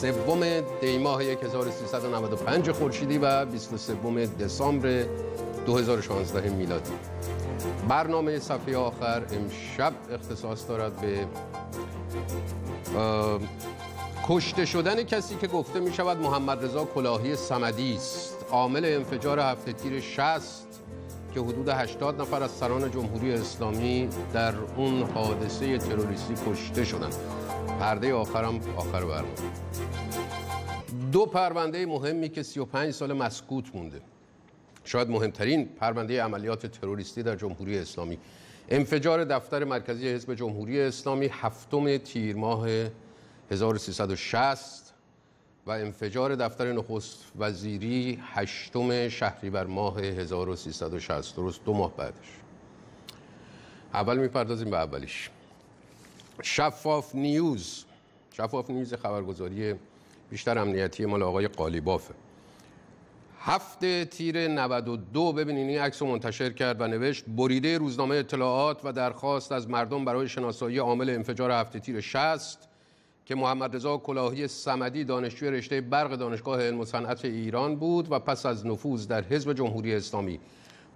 سوم دیماه 1395 خورشیدی و 23 دسامبر 2016 میلادی برنامه صفحه آخر امشب اختصاص دارد به کشته شدن کسی که گفته می شود محمد رضا کلاهی سمدی است عامل انفجار هفته تیر 60 که حدود 80 نفر از سران جمهوری اسلامی در اون حادثه تروریستی کشته شدند پرده آخرم آخر برنامه دو پرونده مهمی که 35 سال مسکوت مونده شاید مهمترین پرونده عملیات تروریستی در جمهوری اسلامی انفجار دفتر مرکزی حزب جمهوری اسلامی هفتم تیر ماه 1360 و انفجار دفتر نخست وزیری هشتم شهریور ماه 1360 درست دو ماه بعدش اول میپردازیم به اولیش شفاف نیوز شفاف نیوز خبرگزاری بیشتر امنیتی مال آقای قالیباف هفته تیر 92 ببینین این عکس رو منتشر کرد و نوشت بریده روزنامه اطلاعات و درخواست از مردم برای شناسایی عامل انفجار هفته تیر 60 که محمد رضا کلاهی سمدی دانشجوی رشته برق دانشگاه علم و صنعت ایران بود و پس از نفوذ در حزب جمهوری اسلامی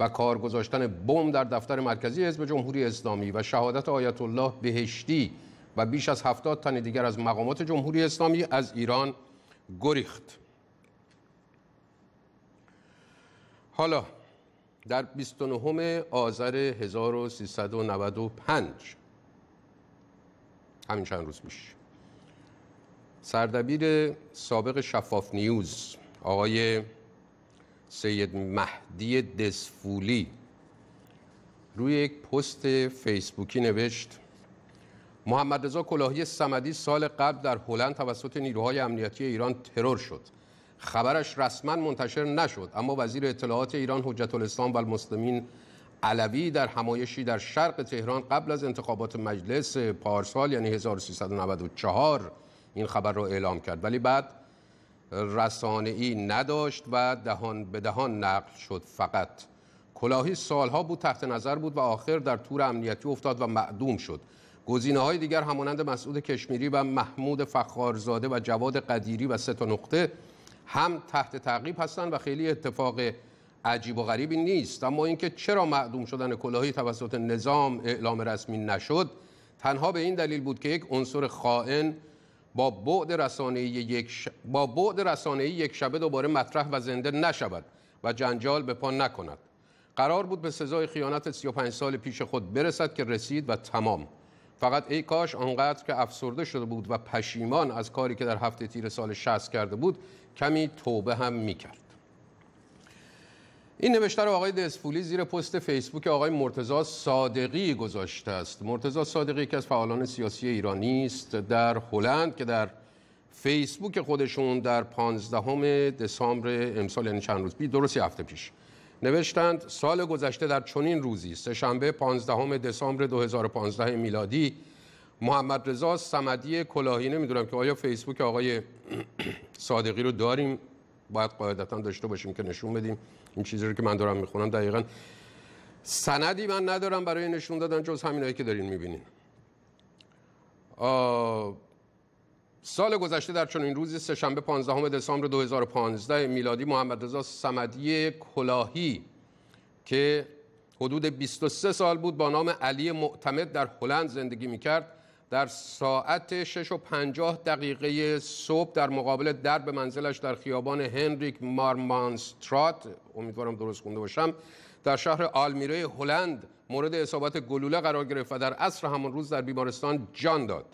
و کار گذاشتن بم در دفتر مرکزی حزب جمهوری اسلامی و شهادت آیت الله بهشتی و بیش از هفتاد تن دیگر از مقامات جمهوری اسلامی از ایران گریخت حالا در 29 آذر 1395 همین چند روز میشه سردبیر سابق شفاف نیوز آقای سید مهدی دسفولی روی یک پست فیسبوکی نوشت محمد رضا کلاهی سمدی سال قبل در هلند توسط نیروهای امنیتی ایران ترور شد خبرش رسما منتشر نشد اما وزیر اطلاعات ایران حجت الاسلام و المسلمین علوی در همایشی در شرق تهران قبل از انتخابات مجلس پارسال یعنی 1394 این خبر را اعلام کرد ولی بعد رسانه ای نداشت و دهان به دهان نقل شد فقط کلاهی سالها بود تحت نظر بود و آخر در تور امنیتی افتاد و معدوم شد گزینه های دیگر همانند مسعود کشمیری و محمود فخارزاده و جواد قدیری و سه تا نقطه هم تحت تعقیب هستند و خیلی اتفاق عجیب و غریبی نیست اما اینکه چرا معدوم شدن کلاهی توسط نظام اعلام رسمی نشد تنها به این دلیل بود که یک عنصر خائن با بعد رسانه یک با یک شبه دوباره مطرح و زنده نشود و جنجال به پا نکند قرار بود به سزای خیانت 35 سال پیش خود برسد که رسید و تمام فقط ای کاش آنقدر که افسرده شده بود و پشیمان از کاری که در هفته تیر سال 60 کرده بود کمی توبه هم میکرد این نوشته رو آقای دسپولی زیر پست فیسبوک آقای مرتزا صادقی گذاشته است مرتزا صادقی که از فعالان سیاسی ایرانی است در هلند که در فیسبوک خودشون در 15 دسامبر امسال یعنی چند روز پیش درستی هفته پیش نوشتند سال گذشته در چنین روزی است. شنبه 15 دسامبر 2015 میلادی محمد رضا صمدی کلاهی نمیدونم که آیا فیسبوک آقای صادقی رو داریم باید قاعدتا داشته باشیم که نشون بدیم این چیزی رو که من دارم میخونم دقیقا سندی من ندارم برای نشون دادن جز همینایی که دارین میبینین سال گذشته در چون این روزی سهشنبه 15 دسامبر 2015 میلادی محمد رضا سمدی کلاهی که حدود 23 سال بود با نام علی معتمد در هلند زندگی میکرد در ساعت 6 و 50 دقیقه صبح در مقابل درب منزلش در خیابان هنریک مارمانسترات امیدوارم درست خونده باشم در شهر آلمیره هلند مورد اصابت گلوله قرار گرفت و در عصر همان روز در بیمارستان جان داد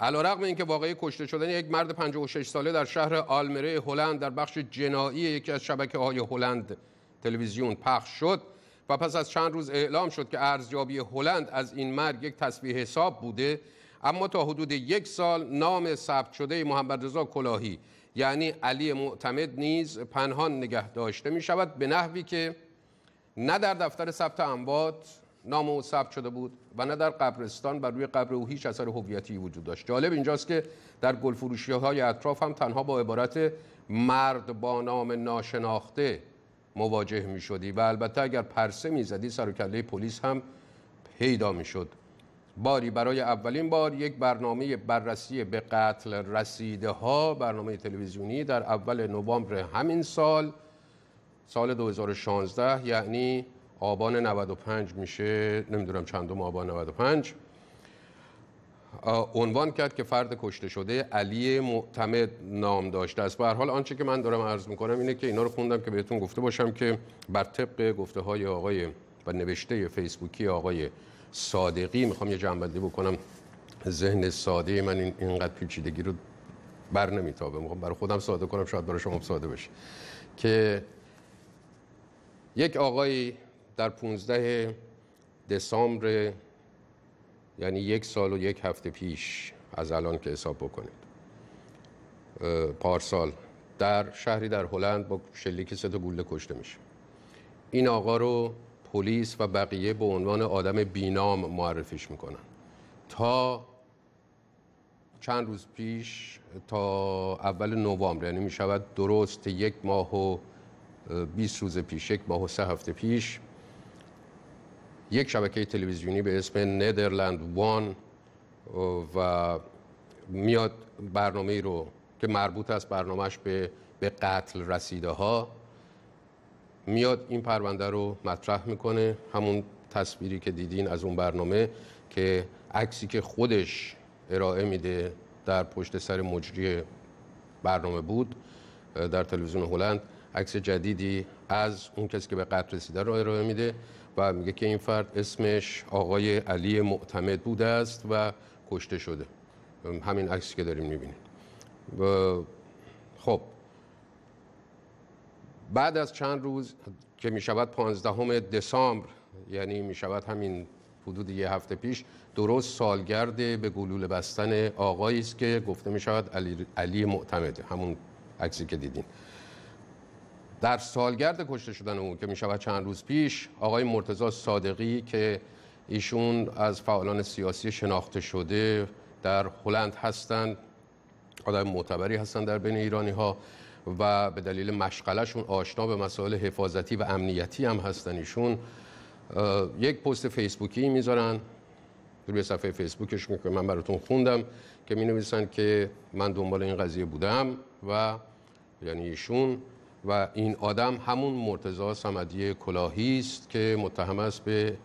علیرغم اینکه واقعی کشته شدن یک مرد 56 ساله در شهر آلمیره هلند در بخش جنایی یکی از شبکه های هلند تلویزیون پخش شد و پس از چند روز اعلام شد که ارزیابی هلند از این مرگ یک تصویر حساب بوده اما تا حدود یک سال نام ثبت شده محمد رضا کلاهی یعنی علی معتمد نیز پنهان نگه داشته می شود به نحوی که نه در دفتر ثبت اموات نام او ثبت شده بود و نه در قبرستان بر روی قبر او هیچ اثر هویتی وجود داشت جالب اینجاست که در گلفروشی های اطراف هم تنها با عبارت مرد با نام ناشناخته مواجه می شدی و البته اگر پرسه می زدی سر پلیس هم پیدا می شد باری برای اولین بار یک برنامه بررسی به قتل رسیده ها برنامه تلویزیونی در اول نوامبر همین سال سال 2016 یعنی آبان 95 میشه نمیدونم چندم آبان 95 عنوان کرد که فرد کشته شده علی معتمد نام داشته است به حال آنچه که من دارم عرض میکنم اینه که اینا رو خوندم که بهتون گفته باشم که بر طبق گفته های آقای و نوشته فیسبوکی آقای صادقی میخوام یه جنبندی بکنم ذهن ساده من این اینقدر پیچیدگی رو بر نمیتابه میخوام برای خودم ساده کنم شاید برای شما ساده بشه که یک آقای در 15 دسامبر یعنی یک سال و یک هفته پیش از الان که حساب بکنید پارسال در شهری در هلند با شلیک سه تا گوله کشته میشه این آقا رو پلیس و بقیه به عنوان آدم بینام معرفیش میکنن تا چند روز پیش تا اول نوامبر یعنی میشود درست یک ماه و 20 روز پیش یک ماه و سه هفته پیش یک شبکه تلویزیونی به اسم ندرلند وان و میاد برنامه رو که مربوط است برنامهش به به قتل رسیده ها میاد این پرونده رو مطرح میکنه همون تصویری که دیدین از اون برنامه که عکسی که خودش ارائه میده در پشت سر مجری برنامه بود در تلویزیون هلند عکس جدیدی از اون کسی که به قتل رسیده رو ارائه میده و میگه که این فرد اسمش آقای علی معتمد بوده است و کشته شده همین عکسی که داریم و خب بعد از چند روز که میشود پانزدهم 15 دسامبر یعنی میشود همین حدود یه هفته پیش درست سالگرد به گلوله بستن آقایی است که گفته میشود علی, علی معتمده همون عکسی که دیدین در سالگرد کشته شدن او که می چند روز پیش آقای مرتزا صادقی که ایشون از فعالان سیاسی شناخته شده در هلند هستند آدم معتبری هستند در بین ایرانی ها و به دلیل مشغلشون آشنا به مسائل حفاظتی و امنیتی هم هستن ایشون یک پست فیسبوکی میذارن روی صفحه فیسبوکش که من براتون خوندم که می که من دنبال این قضیه بودم و یعنی ایشون و این آدم همون مرتضا سمدی کلاهی است که متهم است به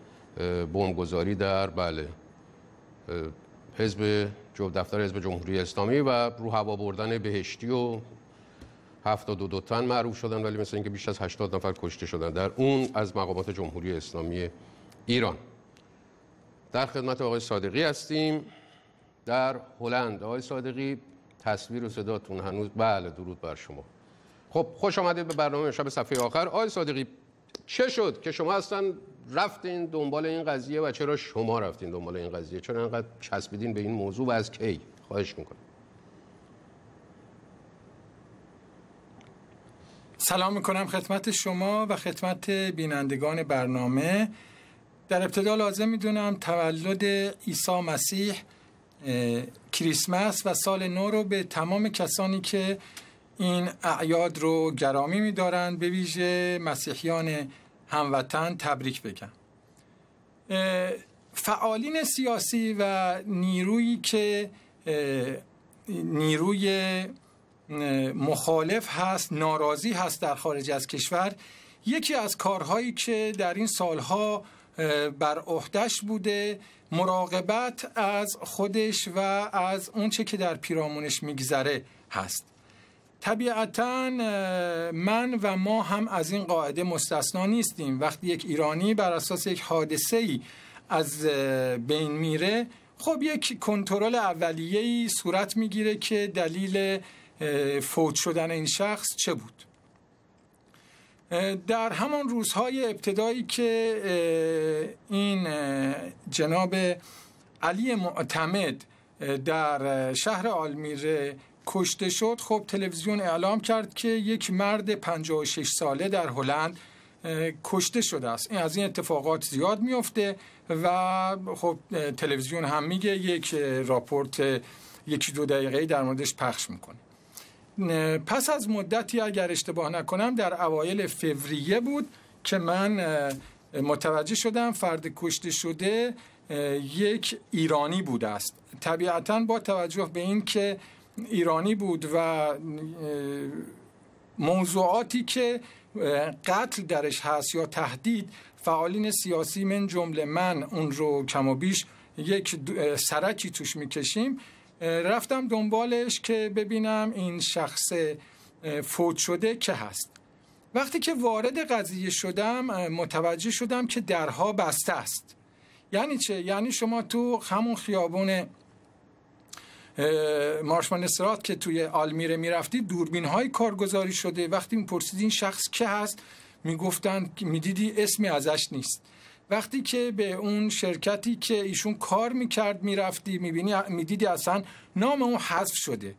بمبگذاری در بله حزب دفتر حزب جمهوری اسلامی و رو هوا بردن بهشتی و 72 دو تن معروف شدن ولی مثل اینکه بیش از 80 نفر کشته شدن در اون از مقامات جمهوری اسلامی ایران در خدمت آقای صادقی هستیم در هلند آقای صادقی تصویر و صداتون هنوز بله درود بر شما خب خوش آمدید به برنامه شب صفحه آخر آقای صادقی چه شد که شما اصلا رفتین دنبال این قضیه و چرا شما رفتین دنبال این قضیه چرا انقدر چسبیدین به این موضوع و از کی خواهش میکنم سلام میکنم خدمت شما و خدمت بینندگان برنامه در ابتدا لازم میدونم تولد عیسی مسیح کریسمس و سال نو رو به تمام کسانی که این اعیاد رو گرامی میدارند به ویژه مسیحیان هموطن تبریک بگن فعالین سیاسی و نیرویی که نیروی مخالف هست ناراضی هست در خارج از کشور یکی از کارهایی که در این سالها بر عهدهش بوده مراقبت از خودش و از اونچه که در پیرامونش میگذره هست طبیعتا من و ما هم از این قاعده مستثنا نیستیم وقتی یک ایرانی بر اساس یک حادثه ای از بین میره خب یک کنترل اولیه‌ای صورت میگیره که دلیل فوت شدن این شخص چه بود در همان روزهای ابتدایی که این جناب علی معتمد در شهر آلمیره کشته شد خب تلویزیون اعلام کرد که یک مرد 56 ساله در هلند کشته شده است این از این اتفاقات زیاد میفته و خب تلویزیون هم میگه یک راپورت یکی دو دقیقه در موردش پخش میکنه پس از مدتی اگر اشتباه نکنم در اوایل فوریه بود که من متوجه شدم فرد کشته شده یک ایرانی بوده است طبیعتا با توجه به این که ایرانی بود و موضوعاتی که قتل درش هست یا تهدید فعالین سیاسی من جمله من اون رو کم و بیش یک سرکی توش میکشیم رفتم دنبالش که ببینم این شخص فوت شده که هست وقتی که وارد قضیه شدم متوجه شدم که درها بسته است یعنی چه؟ یعنی شما تو همون خیابون مارشمان استرات که توی آلمیره میرفتی دوربین های کارگزاری شده وقتی میپرسید این شخص که هست میگفتن میدیدی اسمی ازش نیست وقتی که به اون شرکتی که ایشون کار میکرد میرفتی میبینی میدیدی اصلا نام اون حذف شده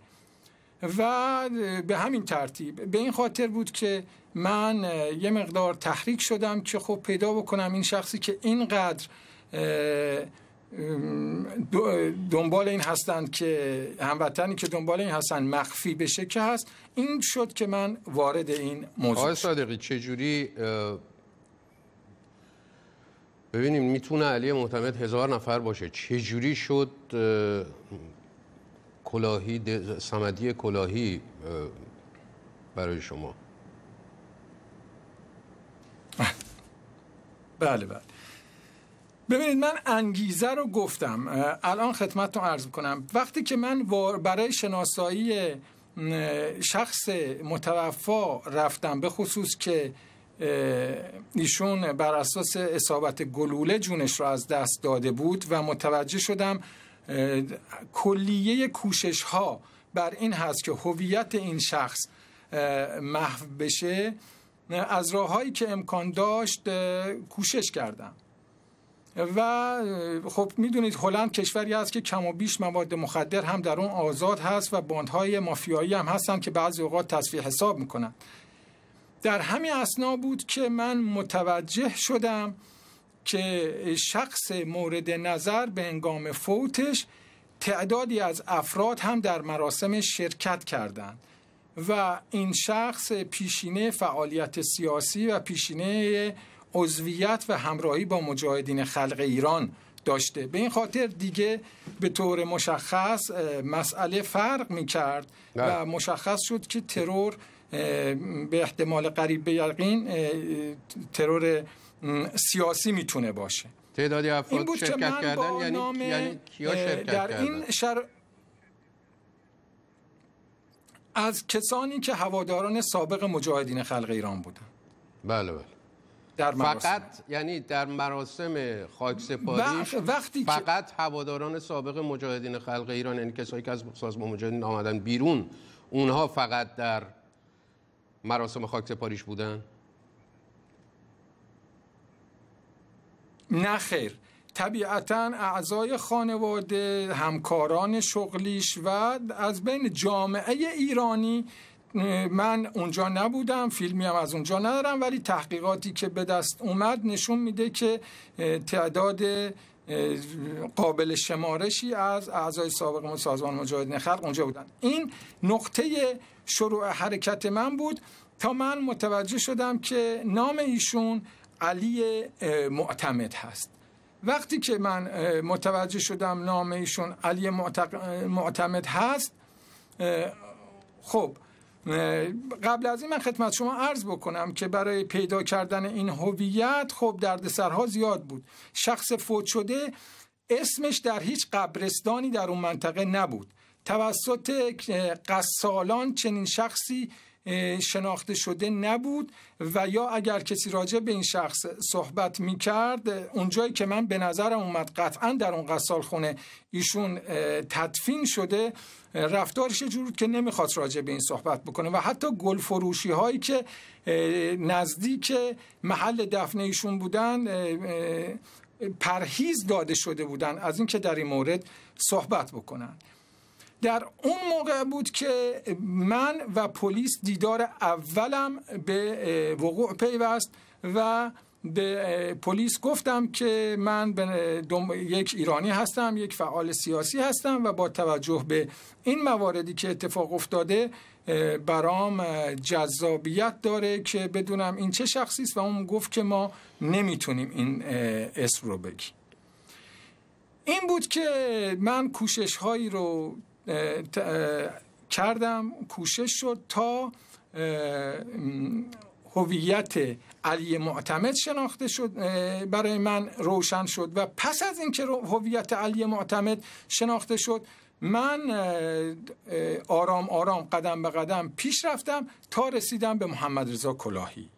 و به همین ترتیب به این خاطر بود که من یه مقدار تحریک شدم که خب پیدا بکنم این شخصی که اینقدر دنبال این هستند که هموطنی که دنبال این هستند مخفی بشه که هست این شد که من وارد این موضوع آقای صادقی چجوری ببینیم میتونه علی معتمد هزار نفر باشه چجوری شد کلاهی سمدی کلاهی برای شما بله بله ببینید من انگیزه رو گفتم الان رو عرض کنم وقتی که من برای شناسایی شخص متوفا رفتم به خصوص که ایشون بر اساس اصابت گلوله جونش رو از دست داده بود و متوجه شدم کلیه کوشش ها بر این هست که هویت این شخص محو بشه از راههایی که امکان داشت کوشش کردم و خب میدونید هلند کشوری است که کم و بیش مواد مخدر هم در اون آزاد هست و باندهای مافیایی هم هستن که بعضی اوقات تصفیه حساب میکنن در همین اسنا بود که من متوجه شدم که شخص مورد نظر به انگام فوتش تعدادی از افراد هم در مراسم شرکت کردند و این شخص پیشینه فعالیت سیاسی و پیشینه عضویت و همراهی با مجاهدین خلق ایران داشته به این خاطر دیگه به طور مشخص مسئله فرق می کرد و بله. مشخص شد که ترور به احتمال قریب به یقین ترور سیاسی میتونه باشه تعدادی افراد شرکت کردن یعنی, یعنی, کیا شرکت در این شر... از کسانی که هواداران سابق مجاهدین خلق ایران بودن بله بله در فقط یعنی در مراسم خاک سپاریش وقتی فقط که... هواداران سابق مجاهدین خلق ایران یعنی کسایی که از سازمان مجاهدین آمدن بیرون اونها فقط در مراسم خاک سپاریش بودن نه خیر طبیعتا اعضای خانواده همکاران شغلیش و از بین جامعه ایرانی من اونجا نبودم فیلمی هم از اونجا ندارم ولی تحقیقاتی که به دست اومد نشون میده که تعداد قابل شمارشی از اعضای سابق سازمان مجاهدین خلق اونجا بودن این نقطه شروع حرکت من بود تا من متوجه شدم که نام ایشون علی معتمد هست وقتی که من متوجه شدم نام ایشون علی معتمد هست خب قبل از این من خدمت شما عرض بکنم که برای پیدا کردن این هویت خب دردسرها زیاد بود شخص فوت شده اسمش در هیچ قبرستانی در اون منطقه نبود توسط قسالان چنین شخصی شناخته شده نبود و یا اگر کسی راجع به این شخص صحبت می کرد اونجایی که من به نظرم اومد قطعا در اون قصال خونه ایشون تدفین شده رفتارش جور که نمیخواد راجع به این صحبت بکنه و حتی گل فروشی هایی که نزدیک محل دفن ایشون بودن پرهیز داده شده بودن از اینکه در این مورد صحبت بکنن در اون موقع بود که من و پلیس دیدار اولم به وقوع پیوست و به پلیس گفتم که من یک ایرانی هستم یک فعال سیاسی هستم و با توجه به این مواردی که اتفاق افتاده برام جذابیت داره که بدونم این چه شخصی است و اون گفت که ما نمیتونیم این اسم رو بگیم این بود که من کوشش هایی رو کردم کوشش شد تا هویت علی معتمد شناخته شد برای من روشن شد و پس از اینکه هویت علی معتمد شناخته شد من آرام آرام قدم به قدم پیش رفتم تا رسیدم به محمد رضا کلاهی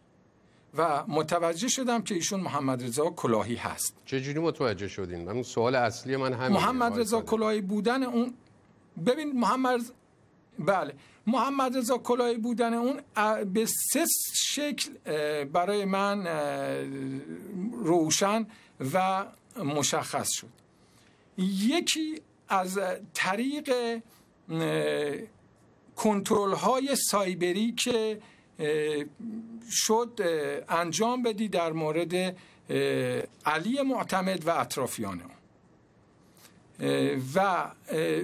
و متوجه شدم که ایشون محمد رضا کلاهی هست چجوری متوجه شدین؟ من سوال اصلی من همین محمد رضا کلاهی بودن اون ببین محمد بله محمد رضا کلاهی بودن اون به سه شکل برای من روشن و مشخص شد یکی از طریق کنترل های سایبری که شد انجام بدی در مورد علی معتمد و اطرافیان و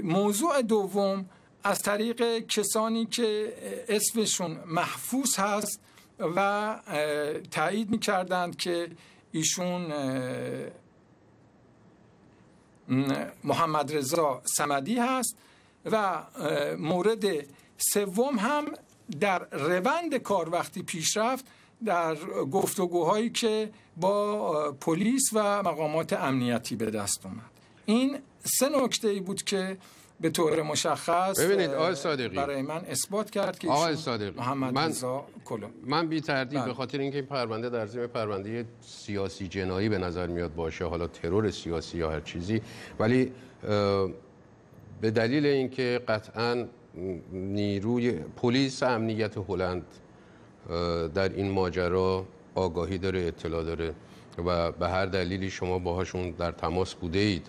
موضوع دوم از طریق کسانی که اسمشون محفوظ هست و تایید میکردند که ایشون محمد رضا سمدی هست و مورد سوم هم در روند کار وقتی پیش رفت در گفتگوهایی که با پلیس و مقامات امنیتی به دست اومد این سه نکته ای بود که به طور مشخص ببینید آقای صادقی برای من اثبات کرد که آقای صادقی محمد من من بی تردید بله. به خاطر اینکه این پرونده در زیر پرونده سیاسی جنایی به نظر میاد باشه حالا ترور سیاسی یا هر چیزی ولی به دلیل اینکه قطعا نیروی پلیس امنیت هلند در این ماجرا آگاهی داره اطلاع داره و به هر دلیلی شما باهاشون در تماس بوده اید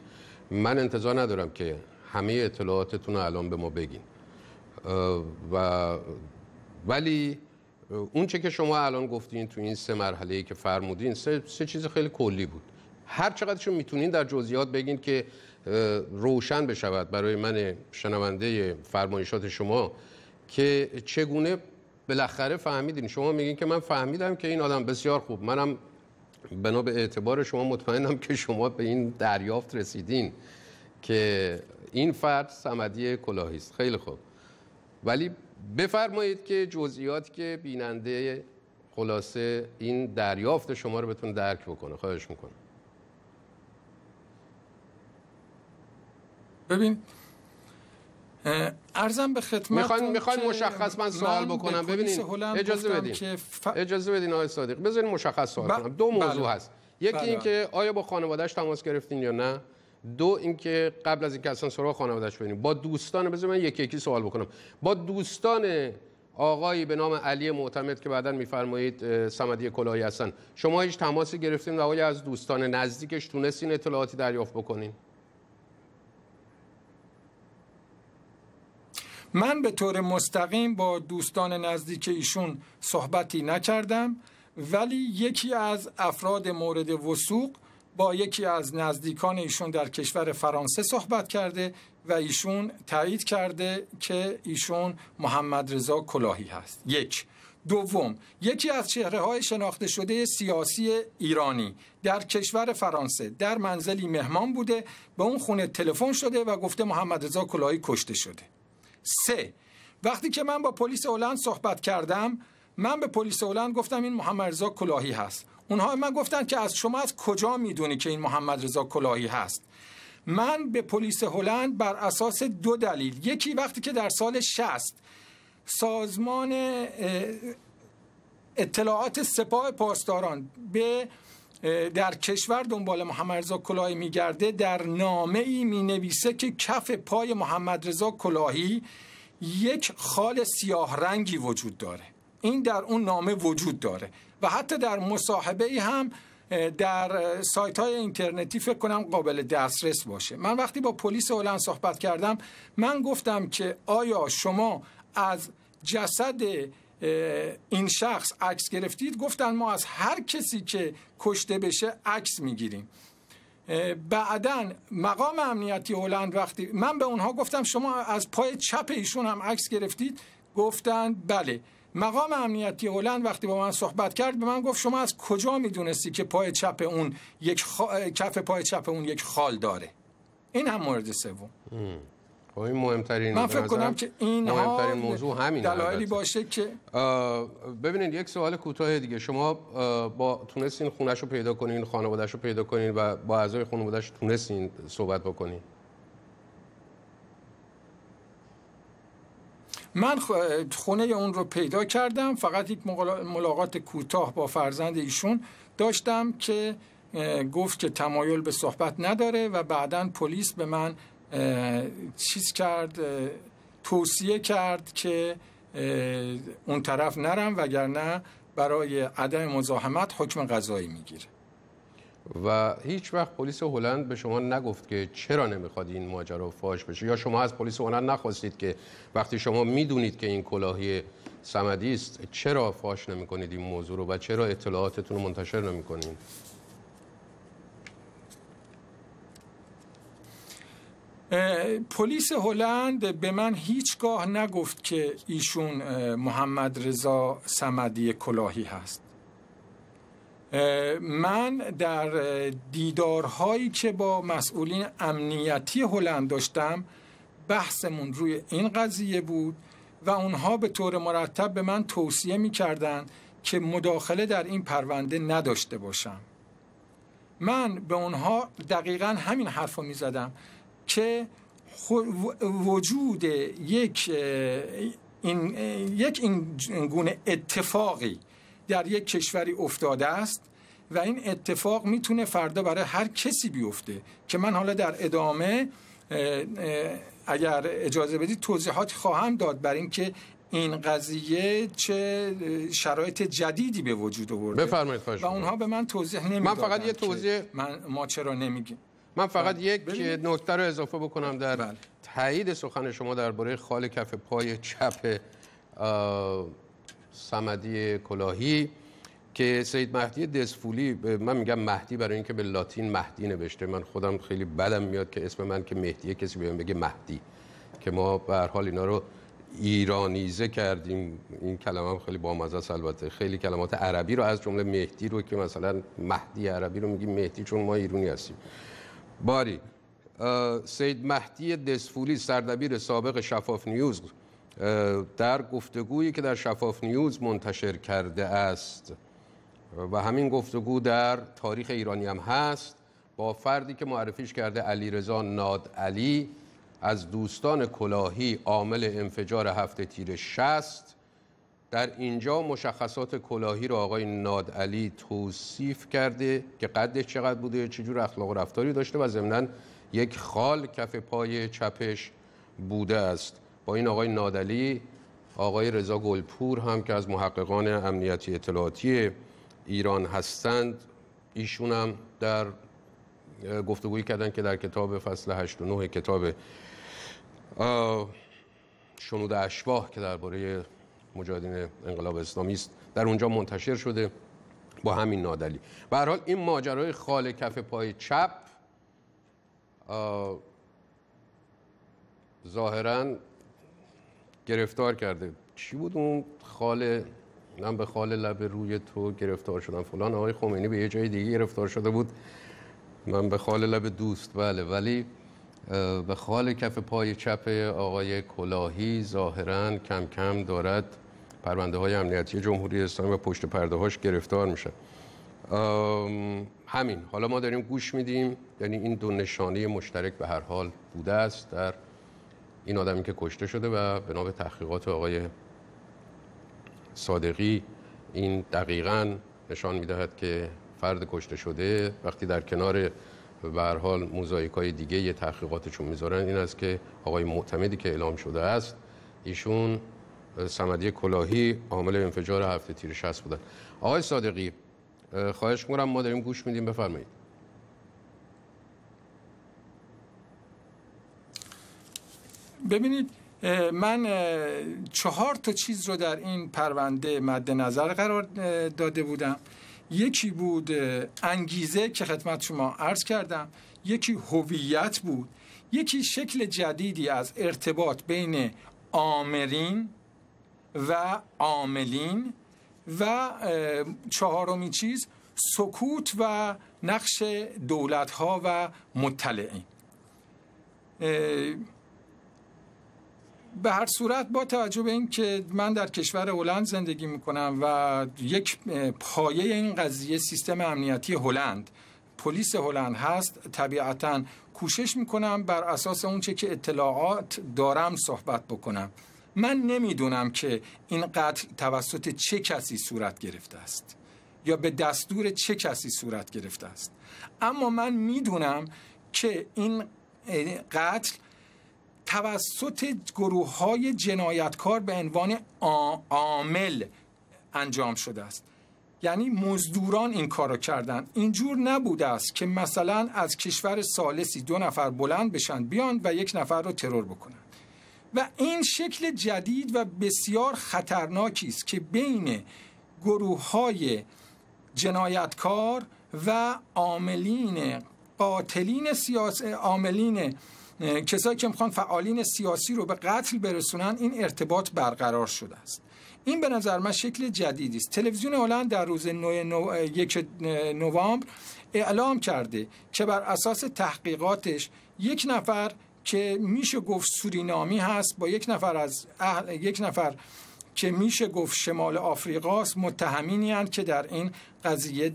من انتظار ندارم که همه اطلاعاتتون رو الان به ما بگین و ولی اون چه که شما الان گفتین تو این سه مرحله ای که فرمودین سه, سه چیز خیلی کلی بود هر شما میتونین در جزئیات بگین که روشن بشود برای من شنونده فرمایشات شما که چگونه بالاخره فهمیدین شما میگین که من فهمیدم که این آدم بسیار خوب منم بنا به اعتبار شما مطمئنم که شما به این دریافت رسیدین که این فرد سمدی کلاهی است خیلی خوب ولی بفرمایید که جزئیات که بیننده خلاصه این دریافت شما رو بتونه درک بکنه خواهش میکنم ببین ارزم به خدمت مشخص من سوال بکنم ببینید اجازه بدین اجازه بدین آقای صادق بذارین مشخص سوال ب... کنم دو بله. موضوع هست یکی بله. اینکه آیا با خانوادهش تماس گرفتین یا نه دو اینکه قبل از اینکه اصلا سراغ خانوادهش بریم با دوستان بذار من یکی یکی سوال بکنم با دوستان آقایی به نام علی معتمد که بعدا میفرمایید سمدی کلاهی هستن شما هیچ تماسی گرفتین و آیا از دوستان نزدیکش تونستین اطلاعاتی دریافت بکنین من به طور مستقیم با دوستان نزدیک ایشون صحبتی نکردم ولی یکی از افراد مورد وسوق با یکی از نزدیکان ایشون در کشور فرانسه صحبت کرده و ایشون تایید کرده که ایشون محمد رضا کلاهی هست یک دوم یکی از چهره های شناخته شده سیاسی ایرانی در کشور فرانسه در منزلی مهمان بوده به اون خونه تلفن شده و گفته محمد رضا کلاهی کشته شده سه وقتی که من با پلیس هلند صحبت کردم من به پلیس هلند گفتم این محمد رضا کلاهی هست اونها من گفتن که از شما از کجا میدونی که این محمد رضا کلاهی هست من به پلیس هلند بر اساس دو دلیل یکی وقتی که در سال 60 سازمان اطلاعات سپاه پاسداران به در کشور دنبال محمد رضا کلاهی میگرده در نامه ای می نویسه که کف پای محمد رضا کلاهی یک خال سیاه رنگی وجود داره این در اون نامه وجود داره و حتی در مصاحبه ای هم در سایت های اینترنتی فکر کنم قابل دسترس باشه من وقتی با پلیس هلند صحبت کردم من گفتم که آیا شما از جسد این شخص عکس گرفتید گفتن ما از هر کسی که کشته بشه عکس میگیریم بعدا مقام امنیتی هلند وقتی من به اونها گفتم شما از پای چپ ایشون هم عکس گرفتید گفتن بله مقام امنیتی هلند وقتی با من صحبت کرد به من گفت شما از کجا میدونستی که پای چپ اون یک کف پای چپ اون یک خال داره این هم مورد سوم خب این مهمترین من فکر کنم که این مهمترین موضوع همین دلایلی باشه که ببینید یک سوال کوتاه دیگه شما با تونستین خونش رو پیدا کنین خانوادهش رو پیدا کنین و با اعضای خانوادهش تونستین صحبت بکنین من خونه اون رو پیدا کردم فقط یک ملاقات کوتاه با فرزند ایشون داشتم که گفت که تمایل به صحبت نداره و بعدا پلیس به من چیز کرد توصیه کرد که اون طرف نرم وگرنه برای عدم مزاحمت حکم قضایی میگیره و هیچ وقت پلیس هلند به شما نگفت که چرا نمیخواد این ماجرا فاش بشه یا شما از پلیس هلند نخواستید که وقتی شما میدونید که این کلاهی سمدی است چرا فاش نمیکنید این موضوع رو و چرا اطلاعاتتون رو منتشر نمیکنید پلیس هلند به من هیچگاه نگفت که ایشون محمد رضا سمدی کلاهی هست من در دیدارهایی که با مسئولین امنیتی هلند داشتم بحثمون روی این قضیه بود و اونها به طور مرتب به من توصیه میکردند که مداخله در این پرونده نداشته باشم من به اونها دقیقا همین حرف رو می زدم که وجود یک این یک این گونه اتفاقی در یک کشوری افتاده است و این اتفاق میتونه فردا برای هر کسی بیفته که من حالا در ادامه اگر اجازه بدید توضیحات خواهم داد بر اینکه این قضیه چه شرایط جدیدی به وجود آورده بفرمایید و اونها به من توضیح نمیدن من فقط یه توضیح من ما چرا نمیگیم من بله. فقط یک نکته رو اضافه بکنم در بله. تایید سخن شما درباره خال کف پای چپ سمدی کلاهی که سید مهدی دسفولی من میگم مهدی برای اینکه به لاتین مهدی نوشته من خودم خیلی بدم میاد که اسم من که مهدیه کسی بهم بگه مهدی که ما به هر حال اینا رو ایرانیزه کردیم این کلمه هم خیلی بامزه است البته خیلی کلمات عربی رو از جمله مهدی رو که مثلا مهدی عربی رو میگیم مهدی چون ما ایرانی هستیم باری سید مهدی دسفولی سردبیر سابق شفاف نیوز در گفتگویی که در شفاف نیوز منتشر کرده است و همین گفتگو در تاریخ ایرانی هم هست با فردی که معرفیش کرده علی ناد علی از دوستان کلاهی عامل انفجار هفته تیر شست در اینجا مشخصات کلاهی رو آقای نادعلی توصیف کرده که قدش چقدر بوده چجور اخلاق و رفتاری داشته و ضمنا یک خال کف پای چپش بوده است با این آقای نادعلی آقای رضا گلپور هم که از محققان امنیتی اطلاعاتی ایران هستند ایشون هم در گفتگویی کردن که در کتاب فصل 89 کتاب شنود اشباه که درباره مجاهدین انقلاب اسلامی است در اونجا منتشر شده با همین نادلی به حال این ماجرای خال کف پای چپ ظاهرا گرفتار کرده چی بود اون خال من به خال لب روی تو گرفتار شدم فلان آقای خمینی به یه جای دیگه گرفتار شده بود من به خال لب دوست بله ولی به خال کف پای چپ آقای کلاهی ظاهرا کم کم دارد پرونده های امنیتی جمهوری اسلامی و پشت پرده هاش گرفتار میشن همین حالا ما داریم گوش میدیم یعنی این دو نشانه مشترک به هر حال بوده است در این آدمی که کشته شده و به نام تحقیقات آقای صادقی این دقیقا نشان میدهد که فرد کشته شده وقتی در کنار به هر حال موزاییکای دیگه یه تحقیقاتشون میذارن این است که آقای معتمدی که اعلام شده است ایشون سمدی کلاهی عامل انفجار هفته تیر 60 بودن آقای صادقی خواهش میکنم ما داریم گوش میدیم بفرمایید ببینید من چهار تا چیز رو در این پرونده مد نظر قرار داده بودم یکی بود انگیزه که خدمت شما عرض کردم یکی هویت بود یکی شکل جدیدی از ارتباط بین آمرین و عاملین و چهارمی چیز سکوت و نقش دولت ها و مطلعین به هر صورت با توجه به این که من در کشور هلند زندگی میکنم و یک پایه این قضیه سیستم امنیتی هلند پلیس هلند هست طبیعتا کوشش میکنم بر اساس اونچه که اطلاعات دارم صحبت بکنم من نمیدونم که این قتل توسط چه کسی صورت گرفته است یا به دستور چه کسی صورت گرفته است اما من میدونم که این قتل توسط گروه های جنایتکار به عنوان عامل انجام شده است یعنی مزدوران این کارو کردن اینجور نبوده است که مثلا از کشور سالسی دو نفر بلند بشن بیان و یک نفر رو ترور بکنن و این شکل جدید و بسیار خطرناکی است که بین گروه های جنایتکار و عاملین قاتلین سیاسی عاملین کسایی که میخوان فعالین سیاسی رو به قتل برسونن این ارتباط برقرار شده است این به نظر من شکل جدیدی است تلویزیون هلند در روز 9 نوامبر اعلام کرده که بر اساس تحقیقاتش یک نفر که میشه گفت سورینامی هست با یک نفر از اهل، یک نفر که میشه گفت شمال آفریقاست متهمینی هستند که در این قضیه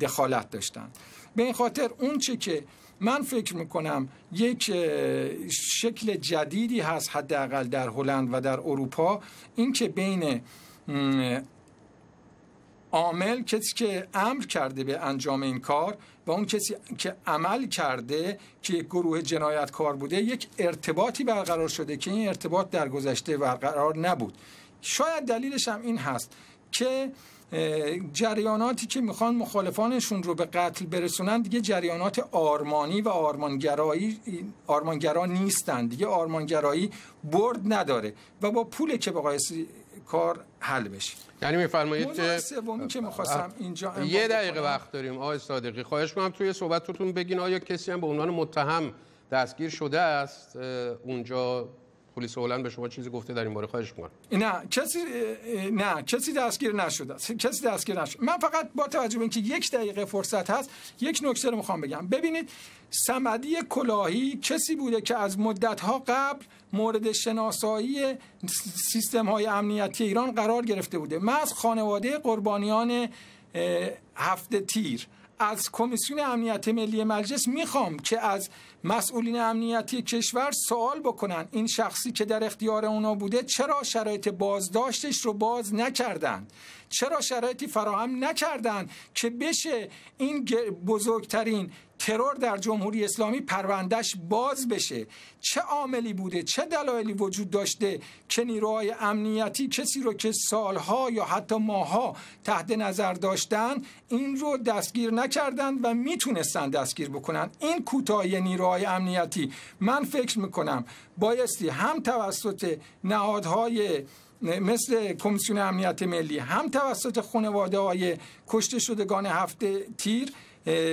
دخالت داشتند به این خاطر اون چه که من فکر میکنم یک شکل جدیدی هست حداقل در هلند و در اروپا این که بین عامل کسی که امر کرده به انجام این کار و اون کسی که عمل کرده که یک گروه جنایتکار بوده یک ارتباطی برقرار شده که این ارتباط در گذشته برقرار نبود شاید دلیلش هم این هست که جریاناتی که میخوان مخالفانشون رو به قتل برسونن دیگه جریانات آرمانی و آرمانگرایی آرمانگرا نیستن دیگه آرمانگرایی برد نداره و با پول که به کار حل بشه یعنی میفرمایید که که میخواستم اینجا یه دقیقه وقت داریم آقای صادقی خواهش می‌کنم توی صحبتتون بگین آیا کسی هم به عنوان متهم دستگیر شده است اونجا پلیس هلند به شما چیزی گفته در این باره خواهش می‌کنم نه کسی نه کسی دستگیر نشده است کسی دستگیر نشده من فقط با توجه به اینکه یک دقیقه فرصت هست یک نکته رو میخوام بگم ببینید سمدی کلاهی کسی بوده که از مدت‌ها قبل مورد شناسایی سیستم های امنیتی ایران قرار گرفته بوده من از خانواده قربانیان هفته تیر از کمیسیون امنیت ملی مجلس میخوام که از مسئولین امنیتی کشور سوال بکنن این شخصی که در اختیار اونا بوده چرا شرایط بازداشتش رو باز نکردند چرا شرایطی فراهم نکردند که بشه این بزرگترین ترور در جمهوری اسلامی پروندهش باز بشه چه عاملی بوده چه دلایلی وجود داشته که نیروهای امنیتی کسی رو که سالها یا حتی ماها تحت نظر داشتن این رو دستگیر نکردند و میتونستن دستگیر بکنن این کوتاهی نیرو امنیتی من فکر میکنم بایستی هم توسط نهادهای مثل کمیسیون امنیت ملی هم توسط خانواده های کشته شدگان هفته تیر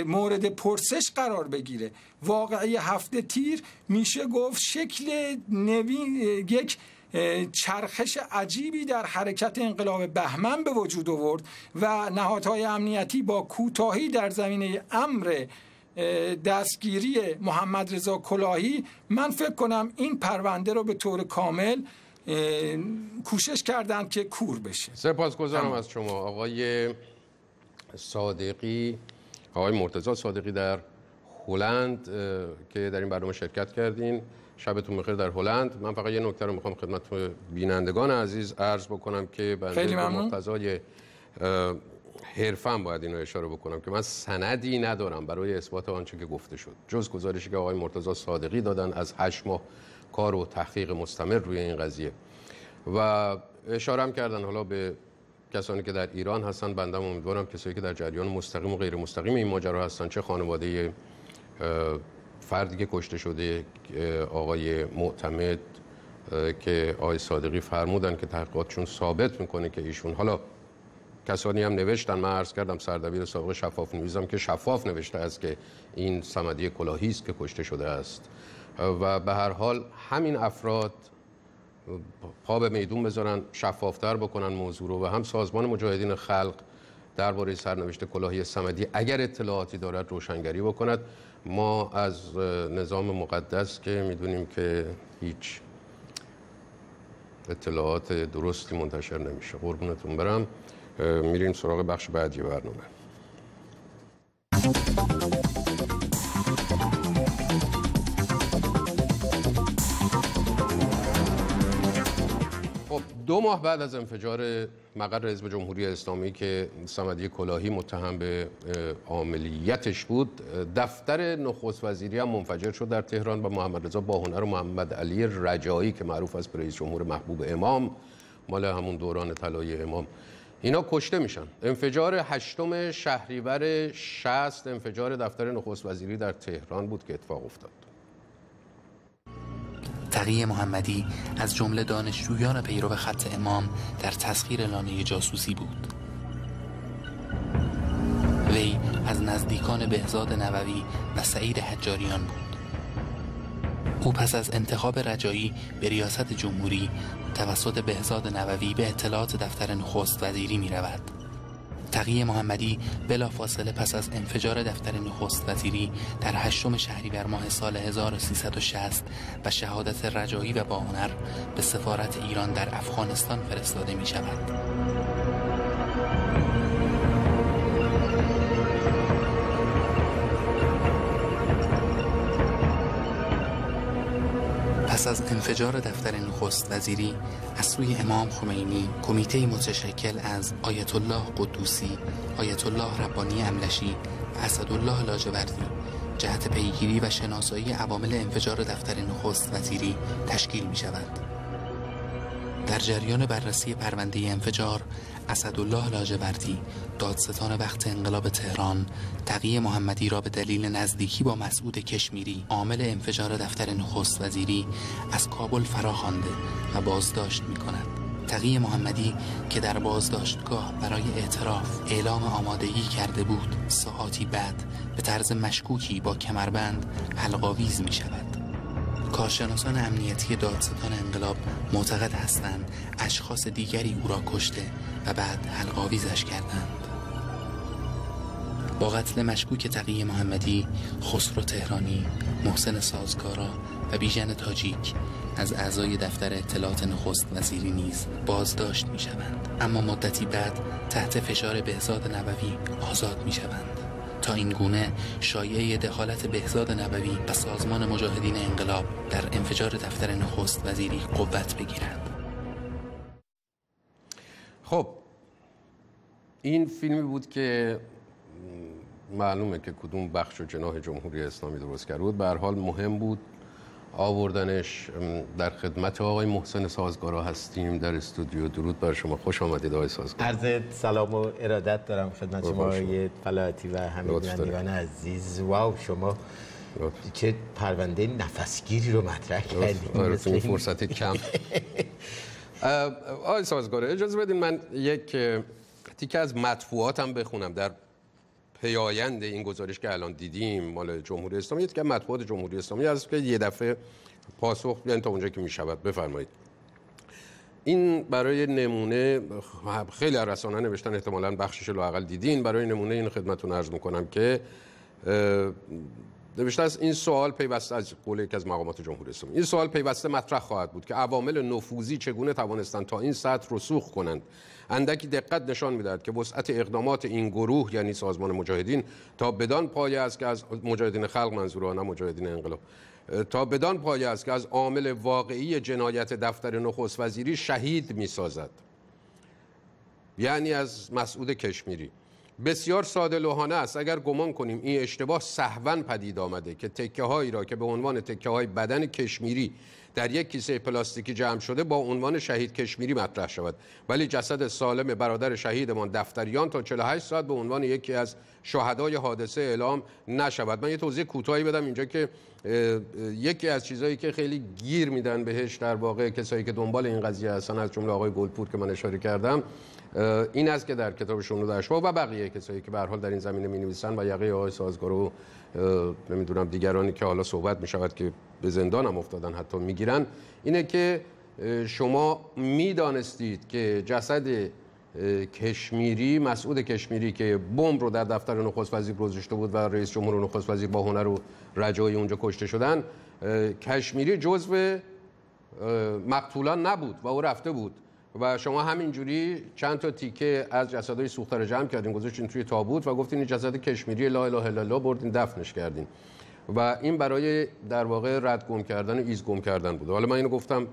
مورد پرسش قرار بگیره واقعی هفته تیر میشه گفت شکل نوین یک چرخش عجیبی در حرکت انقلاب بهمن به وجود آورد و نهادهای امنیتی با کوتاهی در زمینه امر دستگیری محمد رضا کلاهی من فکر کنم این پرونده رو به طور کامل کوشش کردن که کور بشه سپاسگزارم از شما آقای صادقی آقای مرتضی صادقی در هلند که در این برنامه شرکت کردین شبتون بخیر در هلند من فقط یه نکته رو میخوام خدمت بینندگان عزیز عرض بکنم که بنده مرتضای حرفم باید اینو اشاره بکنم که من سندی ندارم برای اثبات آنچه که گفته شد جز گزارشی که آقای مرتزا صادقی دادن از هشت ماه کار و تحقیق مستمر روی این قضیه و اشارم کردن حالا به کسانی که در ایران هستن بندم امیدوارم کسایی که در جریان مستقیم و غیر مستقیم این ماجرا هستن چه خانواده فردی که کشته شده آقای معتمد که آقای صادقی فرمودن که تحقیقاتشون ثابت میکنه که ایشون حالا کسانی هم نوشتن من عرض کردم سردبیر سابقه شفاف نویزم که شفاف نوشته است که این سمدی کلاهی است که کشته شده است و به هر حال همین افراد پا به میدون بذارن شفافتر بکنن موضوع رو و هم سازمان مجاهدین خلق درباره سرنوشت کلاهی سمدی اگر اطلاعاتی دارد روشنگری بکند ما از نظام مقدس که میدونیم که هیچ اطلاعات درستی منتشر نمیشه قربونتون برم میریم سراغ بخش بعدی برنامه دو ماه بعد از انفجار مقر حزب جمهوری اسلامی که سمدی کلاهی متهم به عاملیتش بود دفتر نخست وزیری هم منفجر شد در تهران و محمد رضا باهنر و محمد علی رجایی که معروف از رئیس جمهور محبوب امام مال همون دوران طلایی امام اینا کشته میشن انفجار هشتم شهریور شست انفجار دفتر نخست وزیری در تهران بود که اتفاق افتاد تقی محمدی از جمله دانشجویان پیرو خط امام در تسخیر لانه جاسوسی بود وی از نزدیکان بهزاد نووی و سعید حجاریان بود او پس از انتخاب رجایی به ریاست جمهوری توسط بهزاد نووی به اطلاعات دفتر نخست وزیری می رود. تقی محمدی بلافاصله پس از انفجار دفتر نخست وزیری در هشتم بر ماه سال 1360 و شهادت رجایی و باهنر به سفارت ایران در افغانستان فرستاده می شود. پس از انفجار دفتر نخست وزیری از سوی امام خمینی کمیته متشکل از آیت الله قدوسی آیت الله ربانی املشی و اسدالله لاجوردی جهت پیگیری و شناسایی عوامل انفجار دفتر نخست وزیری تشکیل می شود. در جریان بررسی پرونده انفجار اسدالله لاجوردی دادستان وقت انقلاب تهران تقی محمدی را به دلیل نزدیکی با مسعود کشمیری عامل انفجار دفتر نخست وزیری از کابل فراخوانده و بازداشت می کند تقی محمدی که در بازداشتگاه برای اعتراف اعلام آمادگی کرده بود ساعتی بعد به طرز مشکوکی با کمربند حلقاویز می شود کارشناسان امنیتی دادستان انقلاب معتقد هستند اشخاص دیگری او را کشته و بعد حلقاویزش کردند با قتل مشکوک تقی محمدی خسرو تهرانی محسن سازگارا و بیژن تاجیک از اعضای دفتر اطلاعات نخست وزیری نیز بازداشت می شوند. اما مدتی بعد تحت فشار بهزاد نبوی آزاد می شوند. تا این گونه شایعه دخالت بهزاد نبوی و سازمان مجاهدین انقلاب در انفجار دفتر نخست وزیری قوت بگیرد خب این فیلمی بود که معلومه که کدوم بخش و جناح جمهوری اسلامی درست کرد بود به حال مهم بود آوردنش در خدمت آقای محسن سازگارا هستیم در استودیو درود بر شما خوش آمدید آقای سازگارا عرض سلام و ارادت دارم خدمت خب، شما آقای فلاحتی و همین عزیز واو شما چه پرونده نفسگیری رو مطرح کردیم آره فرصت کم آقای سازگارا اجازه بدین من یک تیکه از مطبوعاتم بخونم در پیایند این گزارش که الان دیدیم مال جمهوری اسلامی که مطبوعات جمهوری اسلامی است که یه دفعه پاسخ بیان تا اونجا که میشود بفرمایید این برای نمونه خیلی رسانه نوشتن احتمالا بخشش اقل دیدین برای نمونه این خدمتون عرض میکنم که نوشته از این سوال پیوسته از قول یکی از مقامات جمهوری اسلامی این سوال پیوسته مطرح خواهد بود که عوامل نفوذی چگونه توانستند تا این سطح رسوخ کنند اندکی دقت نشان میدهد که وسعت اقدامات این گروه یعنی سازمان مجاهدین تا بدان پایه است که از مجاهدین خلق منظور نه مجاهدین انقلاب تا بدان پایه است که از عامل واقعی جنایت دفتر نخست وزیری شهید میسازد یعنی از مسعود کشمیری بسیار ساده لوحانه است اگر گمان کنیم این اشتباه سهوا پدید آمده که تکه هایی را که به عنوان تکه های بدن کشمیری در یک کیسه پلاستیکی جمع شده با عنوان شهید کشمیری مطرح شود ولی جسد سالم برادر شهیدمان دفتریان تا 48 ساعت به عنوان یکی از شهدای حادثه اعلام نشود من یه توضیح کوتاهی بدم اینجا که یکی از چیزهایی که خیلی گیر میدن بهش در واقع کسایی که دنبال این قضیه هستن از جمله آقای گلپور که من اشاره کردم این است که در کتاب شونو و بقیه کسایی که به حال در این زمینه می نویسن و یقه آقای سازگارو نمیدونم دیگرانی که حالا صحبت می شود که به زندان هم افتادن حتی میگیرن اینه که شما میدانستید که جسد کشمیری مسعود کشمیری که بمب رو در دفتر نخست وزیر گذاشته بود و رئیس جمهور نخست وزیر با هنر و رجای اونجا کشته شدن کشمیری جزو مقتولان نبود و او رفته بود و شما همینجوری چند تا تیکه از جسدهای سوخته رو جمع کردین گذاشتین توی تابوت و گفتین این جسد کشمیری لا اله الا الله بردین دفنش کردین و این برای در واقع رد گم کردن و ایز گم کردن بوده حالا من اینو گفتم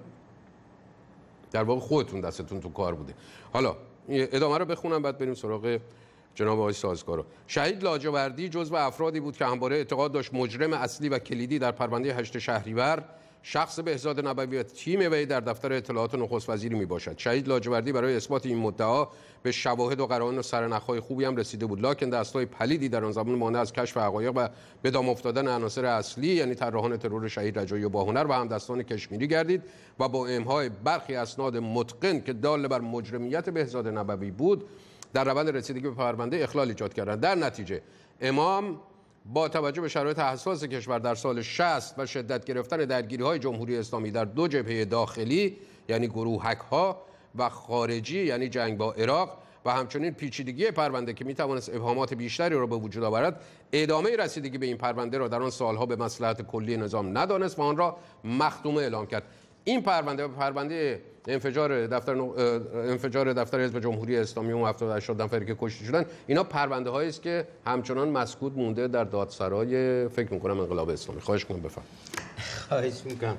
در واقع خودتون دستتون تو کار بوده حالا ادامه رو بخونم بعد بریم سراغ جناب آقای سازگارو شهید لاجوردی جزو افرادی بود که همواره اعتقاد داشت مجرم اصلی و کلیدی در پرونده هشت شهریور شخص بهزاد نبوی و تیم وی در دفتر اطلاعات نخست وزیری می باشد شهید لاجوردی برای اثبات این مدعا به شواهد و قرائن و سرنخهای خوبی هم رسیده بود لکن دستای پلیدی در آن زمان مانع از کشف حقایق و به دام افتادن عناصر اصلی یعنی طراحان ترور شهید رجایی و باهنر و همدستان کشمیری گردید و با امهای برخی اسناد متقن که دال بر مجرمیت بهزاد نبوی بود در روند رسیدگی به پرونده اخلال ایجاد کردند در نتیجه امام با توجه به شرایط حساس کشور در سال 60 و شدت گرفتن درگیری های جمهوری اسلامی در دو جبهه داخلی یعنی گروهک ها و خارجی یعنی جنگ با عراق و همچنین پیچیدگی پرونده که میتوانست ابهامات بیشتری را به وجود آورد ادامه رسیدگی به این پرونده را در آن سالها به مسلحت کلی نظام ندانست و آن را مخدومه اعلام کرد این پرونده پرونده انفجار دفتر انفجار دفتر حزب جمهوری اسلامی اون 78 نفری که کشته شدن اینا پرونده هایی است که همچنان مسکوت مونده در دادسرای فکر کنم انقلاب اسلامی خواهش کنم بفهم خواهش میکنم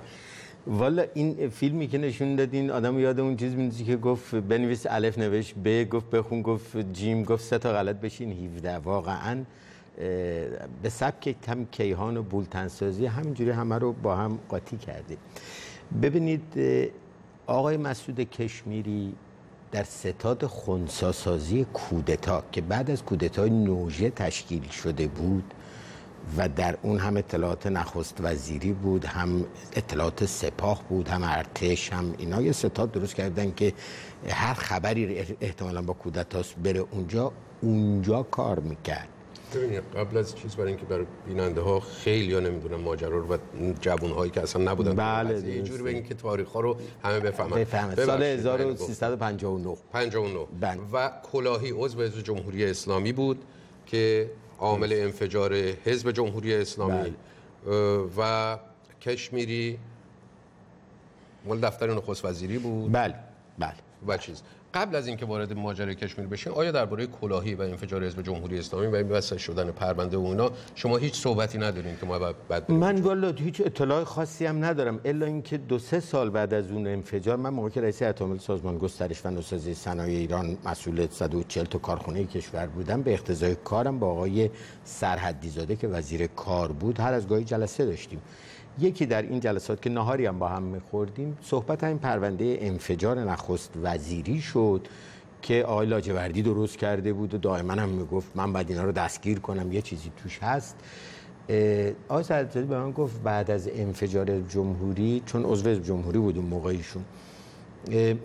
والا این فیلمی که نشون دادین آدم یاد اون چیز میندازه که گفت بنویس الف نوش، ب گفت بخون گفت جیم گفت سه تا غلط بشین 17 واقعا به سبک کم کیهان و بولتنسازی همینجوری همه رو با هم قاطی کردیم ببینید آقای مسعود کشمیری در ستاد خونساسازی کودتا که بعد از کودتای نوژه تشکیل شده بود و در اون هم اطلاعات نخست وزیری بود هم اطلاعات سپاه بود هم ارتش هم اینا یه ستاد درست کردن که هر خبری احتمالا با کودتاس بره اونجا اونجا کار میکرد ببینید قبل از چیز برای اینکه برای بیننده ها خیلی ها نمیدونم ماجرور رو و جوان هایی که اصلا نبودن بله یه جوری بگین که تاریخ ها رو همه بفهمن بفهمن سال 1359 59 بند. و کلاهی عضو حزب جمهوری اسلامی بود که عامل انفجار حزب جمهوری اسلامی بله. و کشمیری مال دفتر نخست وزیری بود بله بله و چیز قبل از اینکه وارد ماجرای کشمیر بشین آیا درباره کلاهی و انفجار حزب جمهوری اسلامی و این شدن پرونده و اونا شما هیچ صحبتی ندارین که ما بعد من والا هیچ اطلاع خاصی هم ندارم الا اینکه دو سه سال بعد از اون انفجار من موقع که رئیس اتمال سازمان گسترش و نوسازی صنایع ایران مسئول 140 تا کارخونه کشور بودم به اقتضای کارم با آقای سرحدی زاده که وزیر کار بود هر از گاهی جلسه داشتیم یکی در این جلسات که نهاری هم با هم میخوردیم صحبت این پرونده انفجار نخست وزیری شد که آقای لاجوردی درست کرده بود و دائما هم میگفت من بعد اینا رو دستگیر کنم یه چیزی توش هست آقای سرداری به من گفت بعد از انفجار جمهوری چون عضو جمهوری بود اون موقعیشون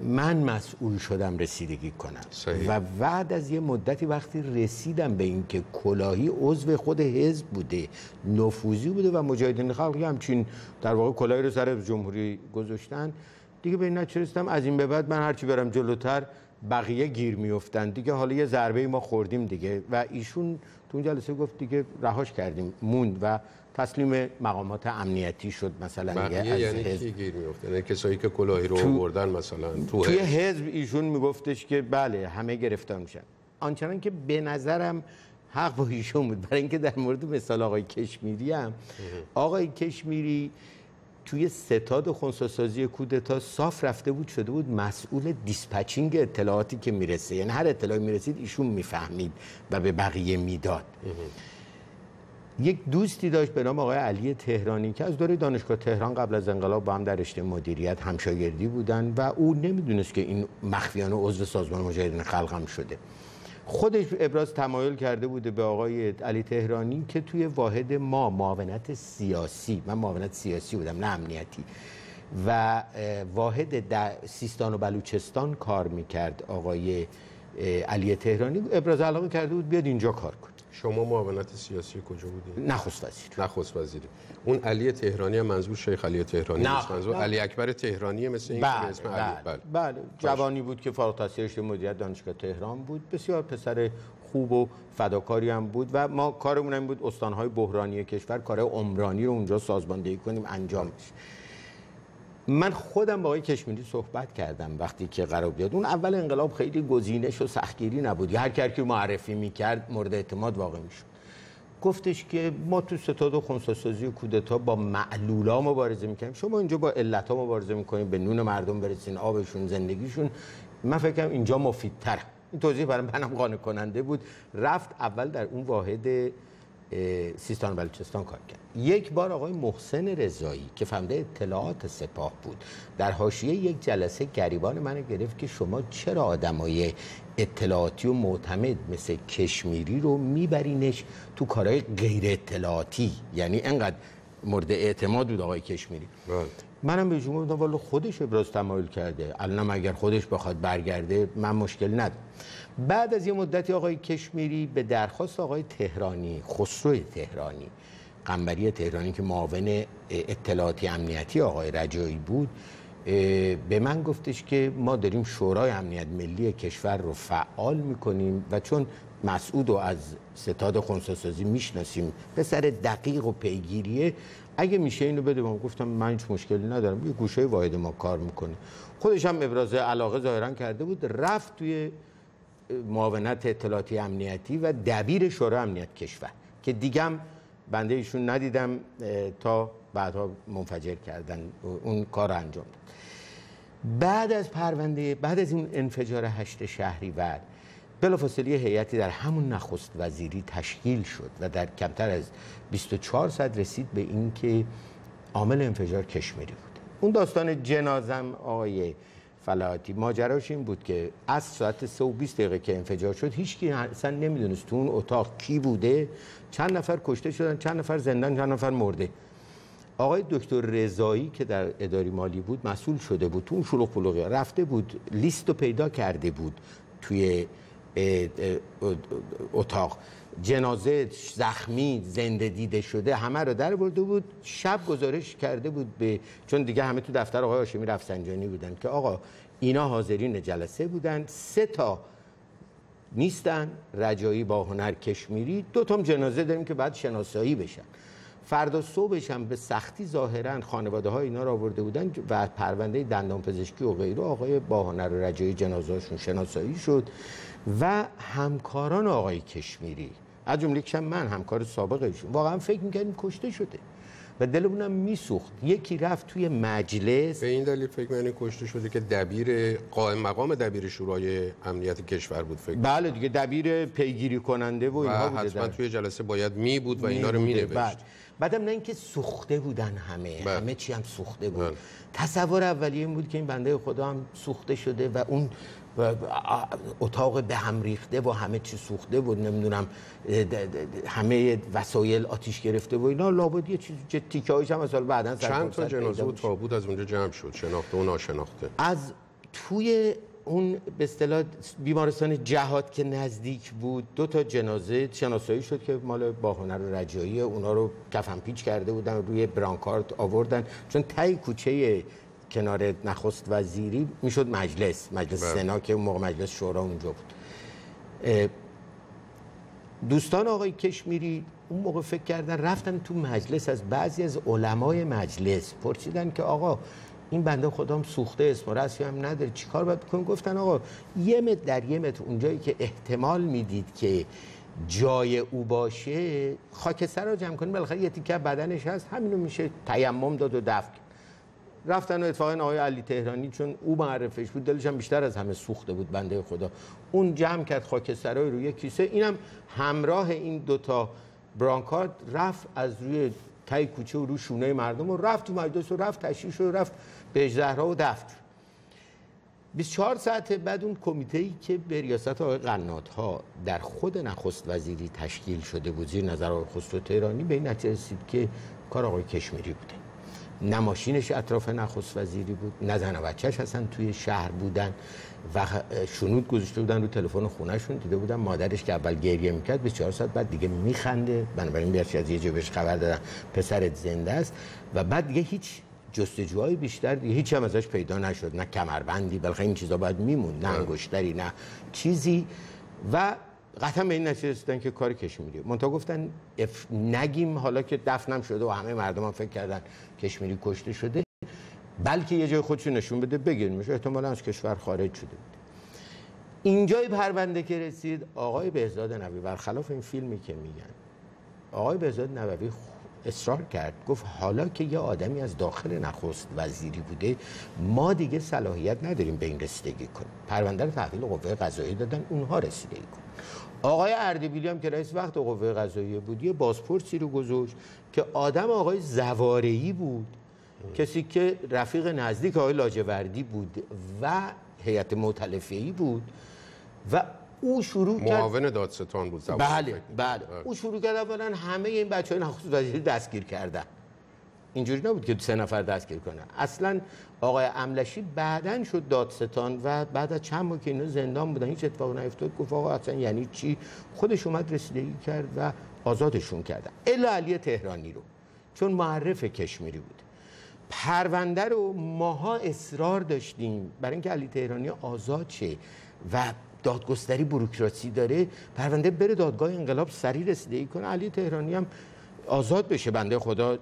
من مسئول شدم رسیدگی کنم و بعد از یه مدتی وقتی رسیدم به اینکه کلاهی عضو خود حزب بوده نفوذی بوده و مجاهدین خلق همچین در واقع کلاهی رو سر جمهوری گذاشتن دیگه به این رسیدم از این به بعد من هرچی برم جلوتر بقیه گیر میفتن دیگه حالا یه ضربه ما خوردیم دیگه و ایشون تو اون جلسه گفت دیگه رهاش کردیم موند و تسلیم مقامات امنیتی شد مثلا یعنی حزب. گیر یعنی کسایی که کلاهی رو آوردن تو... مثلا تو توی حزب ایشون میگفتش که بله همه گرفتار میشن آنچنان که به نظرم حق با ایشون بود برای اینکه در مورد مثال آقای کشمیری هم آقای کشمیری توی ستاد خونساسازی کودتا صاف رفته بود شده بود مسئول دیسپچینگ اطلاعاتی که میرسه یعنی هر اطلاعی میرسید ایشون میفهمید و به بقیه میداد یک دوستی داشت به نام آقای علی تهرانی که از دوره دانشگاه تهران قبل از انقلاب با هم در رشته مدیریت همشاگردی بودن و او نمیدونست که این مخفیانه عضو سازمان مجاهدین خلق هم شده خودش ابراز تمایل کرده بوده به آقای علی تهرانی که توی واحد ما معاونت سیاسی من معاونت سیاسی بودم نه امنیتی و واحد سیستان و بلوچستان کار میکرد آقای علی تهرانی ابراز علاقه کرده بود بیاد اینجا کار کن شما معاونت سیاسی کجا بودید؟ نخست وزیر نخست وزیر اون علی تهرانی هم منظور شیخ علی تهرانی نه. منظور علی اکبر تهرانی مثل این بله. اسم علی بله. بله. بله. جوانی بود که فارغ التحصیل رشته مدیریت دانشگاه تهران بود بسیار پسر خوب و فداکاری هم بود و ما کارمون این بود استانهای بحرانی کشور کار عمرانی رو اونجا سازماندهی کنیم انجام بشه من خودم با آقای کشمیری صحبت کردم وقتی که قرار بیاد اون اول انقلاب خیلی گزینش و سختگیری نبود هر کی که معرفی میکرد مورد اعتماد واقع میشد گفتش که ما تو ستاد و خونساسازی و کودتا با معلولا مبارزه میکنیم شما اینجا با علتا مبارزه میکنیم به نون مردم برسین آبشون زندگیشون من فکرم اینجا مفیدتر این توضیح برای منم قانع کننده بود رفت اول در اون واحد سیستان و بلوچستان کار کرد یک بار آقای محسن رضایی که فهمده اطلاعات سپاه بود در حاشیه یک جلسه گریبان من گرفت که شما چرا آدمای اطلاعاتی و معتمد مثل کشمیری رو میبرینش تو کارهای غیر اطلاعاتی یعنی انقدر مورد اعتماد بود آقای کشمیری بله. منم به جمهور گفتم خودش ابراز تمایل کرده الان اگر خودش بخواد برگرده من مشکل ندارم بعد از یه مدتی آقای کشمیری به درخواست آقای تهرانی خسرو تهرانی قنبری تهرانی که معاون اطلاعاتی امنیتی آقای رجایی بود به من گفتش که ما داریم شورای امنیت ملی کشور رو فعال میکنیم و چون مسعود رو از ستاد خونسازی میشناسیم به سر دقیق و پیگیریه اگه میشه اینو بده بهم خب گفتم من هیچ مشکلی ندارم یه گوشه واحد ما کار میکنه خودش هم ابراز علاقه ظاهرا کرده بود رفت توی معاونت اطلاعاتی امنیتی و دبیر شورای امنیت کشور که دیگم بنده ایشون ندیدم تا بعدها منفجر کردن اون کار رو انجام داد بعد از پرونده بعد از این انفجار هشت شهری بعد بلافاصله هیئتی در همون نخست وزیری تشکیل شد و در کمتر از 24 ساعت رسید به اینکه عامل انفجار کشمیری بود اون داستان جنازم آقای فلاحاتی ماجراش این بود که از ساعت 3 و 20 دقیقه که انفجار شد هیچ کی اصلا نمیدونست تو اون اتاق کی بوده چند نفر کشته شدن چند نفر زندان چند نفر مرده آقای دکتر رضایی که در اداری مالی بود مسئول شده بود تو اون شلوغ پلوغی رفته بود لیست رو پیدا کرده بود توی اتاق جنازه زخمی زنده دیده شده همه رو در برده بود شب گزارش کرده بود به چون دیگه همه تو دفتر آقای هاشمی رفسنجانی بودن که آقا اینا حاضرین جلسه بودن سه تا نیستن رجایی با هنر کشمیری دو تام جنازه داریم که بعد شناسایی بشن فردا صبحش هم به سختی ظاهرا خانواده ها اینا رو آورده بودن و پرونده دندان پزشکی و غیره آقای باهنر رجایی جنازهشون شناسایی شد و همکاران آقای کشمیری از جمله که من همکار سابق ایشون واقعا فکر میکردیم کشته شده و دلمونم میسوخت یکی رفت توی مجلس به این دلیل فکر میکنی کشته شده که دبیر قائم مقام دبیر شورای امنیت کشور بود فکر بله دیگه دبیر پیگیری کننده و اینها بوده حتما توی جلسه باید می بود و اینا رو می بعدم نه اینکه سوخته بودن همه بله. همه چی هم سوخته بود بله. تصور اولیه این بود که این بنده خدا هم سوخته شده و اون و اتاق به هم ریخته و همه چی سوخته و نمیدونم همه وسایل آتیش گرفته و اینا لابد یه چیز تیکه هایش هم مثلا بعدا چند تا جنازه و تابوت از اونجا جمع شد شناخته و ناشناخته از توی اون به اصطلاح بیمارستان جهاد که نزدیک بود دو تا جنازه شناسایی شد که مال باهنر رجایی اونا رو کفن پیچ کرده بودن روی برانکارت آوردن چون تای کوچه کنار نخست وزیری میشد مجلس مجلس بله. سنا که اون موقع مجلس شورا اونجا بود دوستان آقای کشمیری اون موقع فکر کردن رفتن تو مجلس از بعضی از علمای مجلس پرسیدن که آقا این بنده خودم سوخته اسم و هم نداره چیکار باید بکنیم گفتن آقا یه متر در یه متر اونجایی که احتمال میدید که جای او باشه خاکستر رو جمع کنیم بالاخره یه تیکه بدنش هست همینو میشه تیمم داد و دفت رفتن و اتفاقا آقای علی تهرانی چون او معرفش بود دلش هم بیشتر از همه سوخته بود بنده خدا اون جمع کرد خاکسترای روی کیسه اینم همراه این دوتا برانکارد رفت از روی تای کوچه و رو شونه مردم و رفت تو مجلس و رفت تشریش و رفت به زهرا و دفت 24 ساعت بعد اون کمیته ای که به ریاست آقای قنات ها در خود نخست وزیری تشکیل شده بود زیر نظر آقای خسرو تهرانی به این نتیجه رسید که کار آقای کشمیری بوده نه ماشینش اطراف نخست وزیری بود نه زن و بچهش اصلا توی شهر بودن و شنود گذاشته بودن رو تلفن خونهشون دیده بودن مادرش که اول گریه میکرد 24 ساعت بعد دیگه میخنده بنابراین بیرش از یه جبهش خبر دادن پسرت زنده است و بعد دیگه هیچ جستجوهای بیشتر دیگه هیچ هم ازش پیدا نشد نه کمربندی بلکه این چیزا باید میمون نه انگشتری نه چیزی و قطعا به این نتیجه رسیدن که کار کشمیری منتها گفتن اف نگیم حالا که دفنم شده و همه مردم هم فکر کردن کشمیری کشته شده بلکه یه جای خودشو نشون بده میشه احتمالا از کشور خارج شده بود اینجای پرونده که رسید آقای بهزاد نبوی برخلاف این فیلمی که میگن آقای بهزاد نبوی اصرار کرد گفت حالا که یه آدمی از داخل نخست وزیری بوده ما دیگه صلاحیت نداریم به این رسیدگی کنیم پرونده رو تحویل قوه قضایی دادن اونها رسیدگی کن آقای اردبیلی هم که رئیس وقت قوه قضاییه بود یه بازپرسی رو گذاشت که آدم آقای زوارعی بود کسی که رفیق نزدیک آقای لاجوردی بود و هیئت مؤتلفه‌ای بود و او شروع کرد معاون دادستان بود بله بله او شروع کرد اولا همه این بچه های نخست وزیری دستگیر کردن اینجوری نبود که سه نفر دستگیر کنن اصلا آقای املشی بعدا شد دادستان و بعد از چند ماه که اینا زندان بودن هیچ اتفاق نیفتاد گفت آقا اصلا یعنی چی خودش اومد رسیدگی کرد و آزادشون کرد الا علی تهرانی رو چون معرف کشمیری بود پرونده رو ماها اصرار داشتیم برای اینکه علی تهرانی آزاد شه و دادگستری بروکراسی داره پرونده بره دادگاه انقلاب سری ای کنه علی تهرانی هم آزاد بشه بنده خدا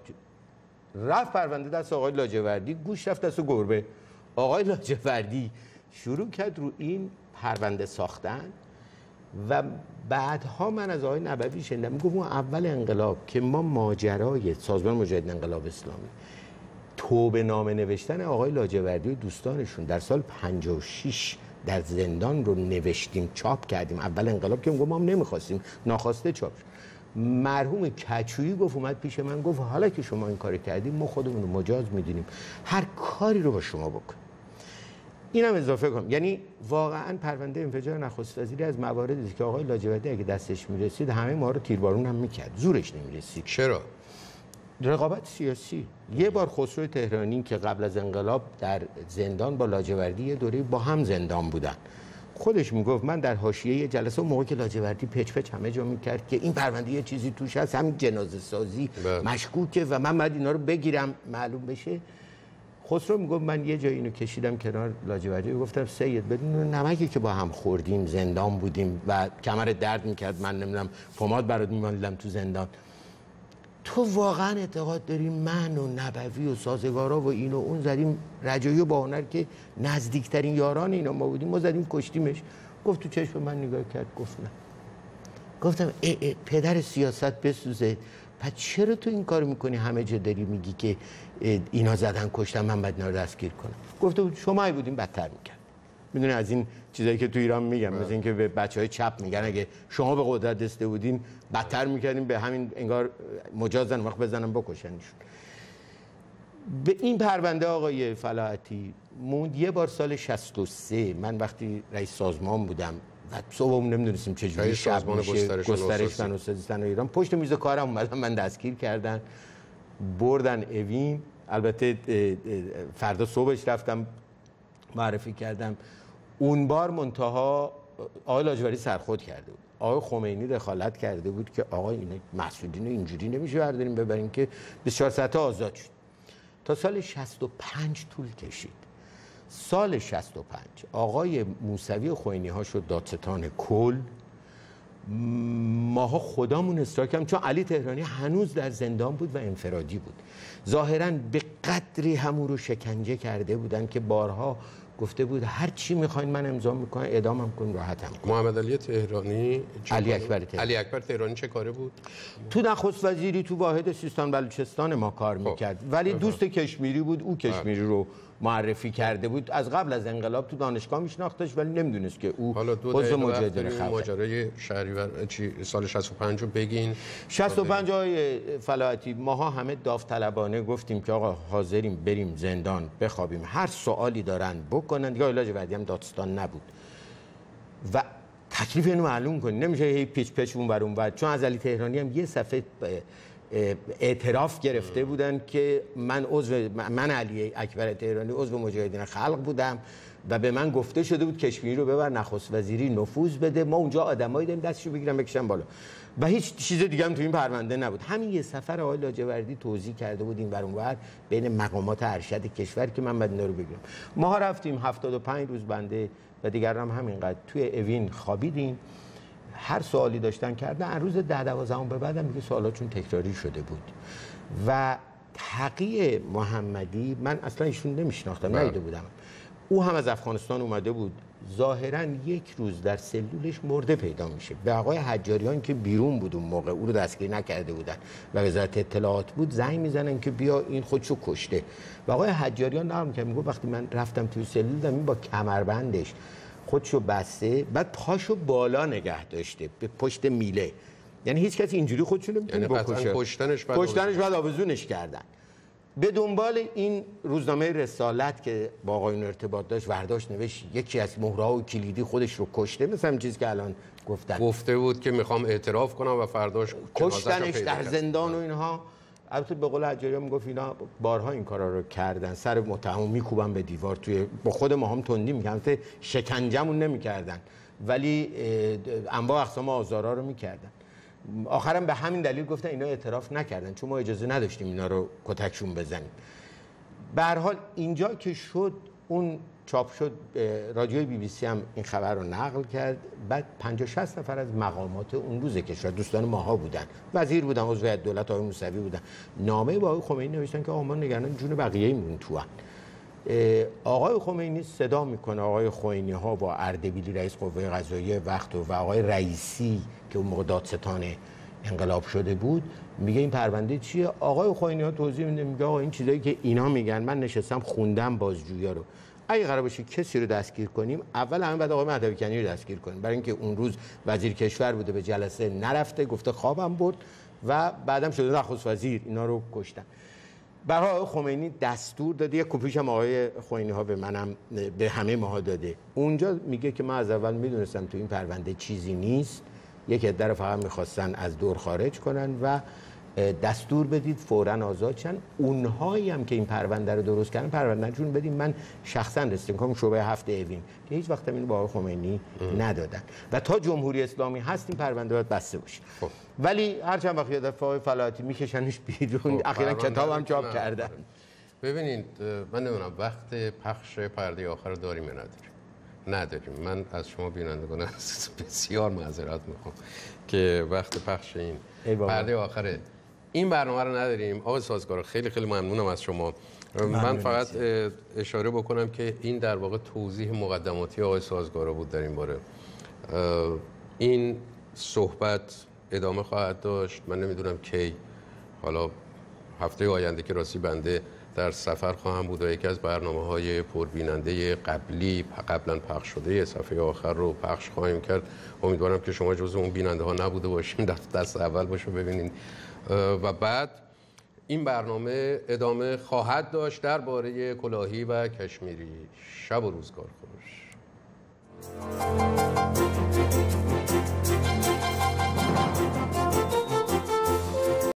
رفت پرونده دست آقای لاجوردی گوش رفت دست گربه آقای لاجوردی شروع کرد رو این پرونده ساختن و بعدها من از آقای نبوی شنیدم گفت اون اول انقلاب که ما ماجرای سازمان مجاهد انقلاب اسلامی توبه نامه نوشتن آقای لاجوردی و دوستانشون در سال 56 در زندان رو نوشتیم چاپ کردیم اول انقلاب که ما هم نمیخواستیم ناخواسته چاپ مرحوم کچویی گفت اومد پیش من گفت حالا که شما این کاری کردیم ما خودمون رو مجاز میدونیم هر کاری رو با شما بکن اینم اضافه کنم یعنی واقعا پرونده انفجار نخست وزیری از مواردی که آقای لاجوردی اگه دستش میرسید همه ما رو تیربارون هم میکرد زورش نمیرسید چرا رقابت سیاسی یه بار خسرو تهرانی که قبل از انقلاب در زندان با لاجوردی یه دوره با هم زندان بودن خودش میگفت من در حاشیه جلسه موقع که لاجوردی پچ پچ همه جا میکرد که این پرونده یه چیزی توش هست همین جنازه سازی بله. مشکوکه و من باید اینا رو بگیرم معلوم بشه خسرو میگفت من یه جایی اینو کشیدم کنار لاجوردی گفتم سید بدون نمکی که با هم خوردیم زندان بودیم و کمر درد میکرد من نمیدونم پماد برات میمالیدم تو زندان تو واقعا اعتقاد داری من و نبوی و سازگارا و این و اون زدیم رجایی و با هنر که نزدیکترین یاران اینا ما بودیم ما زدیم کشتیمش گفت تو چشم من نگاه کرد گفت نه گفتم اه پدر سیاست بسوزه پس چرا تو این کار میکنی همه جا داری میگی که اینا زدن کشتن من باید رو دستگیر کنم گفته بود شما بودیم بدتر میکرد میدونی از این چیزایی که تو ایران میگم مثل اینکه به بچه های چپ میگن اگه شما به قدرت دسته بودین بدتر میکردیم به همین انگار مجازن وقت بزنم بکشنشون به این پرونده آقای فلاحتی موند یه بار سال 63 من وقتی رئیس سازمان بودم و صبح نمیدونستیم چجوری شب میشه گسترش و صنایع ایران پشت میز کارم اومدن من دستگیر کردن بردن اوین البته فردا صبحش رفتم معرفی کردم اون بار منتها آقای لاجوری سرخود کرده بود آقای خمینی دخالت کرده بود که آقای این رو اینجوری نمیشه برداریم ببرین که 24 ساعته آزاد شد تا سال 65 طول کشید سال 65 آقای موسوی خوینی ها شد دادستان کل ماها خدامون استراکم چون علی تهرانی هنوز در زندان بود و انفرادی بود ظاهرا به قدری همون رو شکنجه کرده بودن که بارها گفته بود هر چی میخواین من امضا میکنم اعدامم کن راحتم کن محمد علی تهرانی علی اکبر تهرانی علی اکبر تهرانی چه کاره بود تو نخست وزیری تو واحد سیستان بلوچستان ما کار خب. میکرد ولی دوست کشمیری بود او بله. کشمیری رو معرفی کرده بود از قبل از انقلاب تو دانشگاه میشناختش ولی نمیدونست که او حالا دو دقیقه ماجرای شهریور چی سال 65 رو بگین 65 های فلاحتی ماها همه داوطلبانه گفتیم که آقا حاضریم بریم زندان بخوابیم هر سوالی دارن بکنن یا علاج بعدی هم دادستان نبود و تکلیف اینو معلوم کنیم نمیشه هی پیچ پیچ اون بر اون بر چون از علی تهرانی هم یه صفحه اعتراف گرفته بودن که من عضو من علی اکبر تهرانی عضو مجاهدین خلق بودم و به من گفته شده بود کشمیری رو ببر نخست وزیری نفوذ بده ما اونجا آدمایی داریم دستشو بگیرم بکشم بالا و هیچ چیز دیگه هم تو این پرونده نبود همین یه سفر آقای لاجوردی توضیح کرده بود این بعد بین مقامات ارشد کشور که من بعد رو بگیرم ما رفتیم 75 روز بنده و دیگران هم همینقدر توی اوین خوابیدیم هر سوالی داشتن کردن روز ده زمان به بعدم میگه سوالاتشون چون تکراری شده بود و تقی محمدی من اصلا ایشون نمیشناختم بله. نایده بودم او هم از افغانستان اومده بود ظاهرا یک روز در سلولش مرده پیدا میشه به آقای حجاریان که بیرون بود اون موقع او رو دستگیر نکرده بودن و وزارت اطلاعات بود زنگ میزنن که بیا این خودشو کشته و آقای حجاریان نرم که میگه وقتی من رفتم توی سلول این با کمربندش خودشو بسته بعد پاشو بالا نگه داشته به پشت میله یعنی هیچ کسی اینجوری خودشو نمیتونه یعنی بکشه کشتنش بعد کشتنش بعد آویزونش کردن به دنبال این روزنامه رسالت که با آقایون ارتباط داشت ورداشت، نوشت یکی از مهرها و کلیدی خودش رو کشته مثل همین چیزی که الان گفتن گفته بود که میخوام اعتراف کنم و فرداش کشتنش در زندان و اینها البته به قول حجاری هم گفت اینا بارها این کارا رو کردن سر متهم میکوبن به دیوار توی با خود ما هم تندی البته شکنجمون نمیکردن ولی انواع اقسام آزارا رو میکردن آخرم به همین دلیل گفتن اینا اعتراف نکردن چون ما اجازه نداشتیم اینا رو کتکشون بزنیم به حال اینجا که شد اون چاپ شد رادیوی بی بی سی هم این خبر رو نقل کرد بعد 50 60 نفر از مقامات اون روز کشور دوستان ماها بودن وزیر بودن عضو دولت آقای موسوی بودن نامه با آقای خمینی نوشتن که آقا ما نگران جون بقیه مون تو آقای خمینی صدا میکنه آقای خمینی ها با اردبیلی رئیس قوه قضاییه وقت و آقای رئیسی که اون موقع دادستان انقلاب شده بود میگه این پرونده چیه آقای خمینی ها توضیح میده میگه آقا این چیزایی که اینا میگن من نشستم خوندم بازجویا رو اگه قرار باشه کسی رو دستگیر کنیم اول همین بعد آقای مهدوی کنی رو دستگیر کنیم برای اینکه اون روز وزیر کشور بوده به جلسه نرفته گفته خوابم بود و بعدم شده نخست وزیر اینا رو کشتن برای آقای خمینی دستور داده یک کپیش هم آقای خمینی ها به منم به همه ماها داده اونجا میگه که من از اول میدونستم تو این پرونده چیزی نیست یک عده فقط میخواستن از دور خارج کنن و دستور بدید فورا آزاد شن اونهایی هم که این پرونده رو درست کردن جون بدیم من شخصا رسیدم کنم شعبه هفت اوین که هیچ وقت اینو با آقای خمینی ندادن و تا جمهوری اسلامی هست این پرونده باید بسته باشه خب. ولی هر چند وقت آقای دفعه می میکشنش بیرون خب، اخیرا کتابم چاپ کردن ببینید من نمیدونم وقت پخش پرده آخر داریم یا نداریم نداریم من از شما بینندگان بسیار معذرت میخوام که وقت پخش این پرده آخره. این برنامه رو نداریم آقای سازگارا خیلی خیلی ممنونم از شما من فقط اشاره بکنم که این در واقع توضیح مقدماتی آقای سازگارا بود در این باره این صحبت ادامه خواهد داشت من نمیدونم کی حالا هفته آینده که راستی بنده در سفر خواهم بود و یکی از برنامه های پربیننده قبلی قبلا پخش شده صفحه آخر رو پخش خواهیم کرد امیدوارم که شما جز اون بیننده ها نبوده باشیم دست اول باشه ببینید و بعد این برنامه ادامه خواهد داشت درباره کلاهی و کشمیری شب و روزگار خوش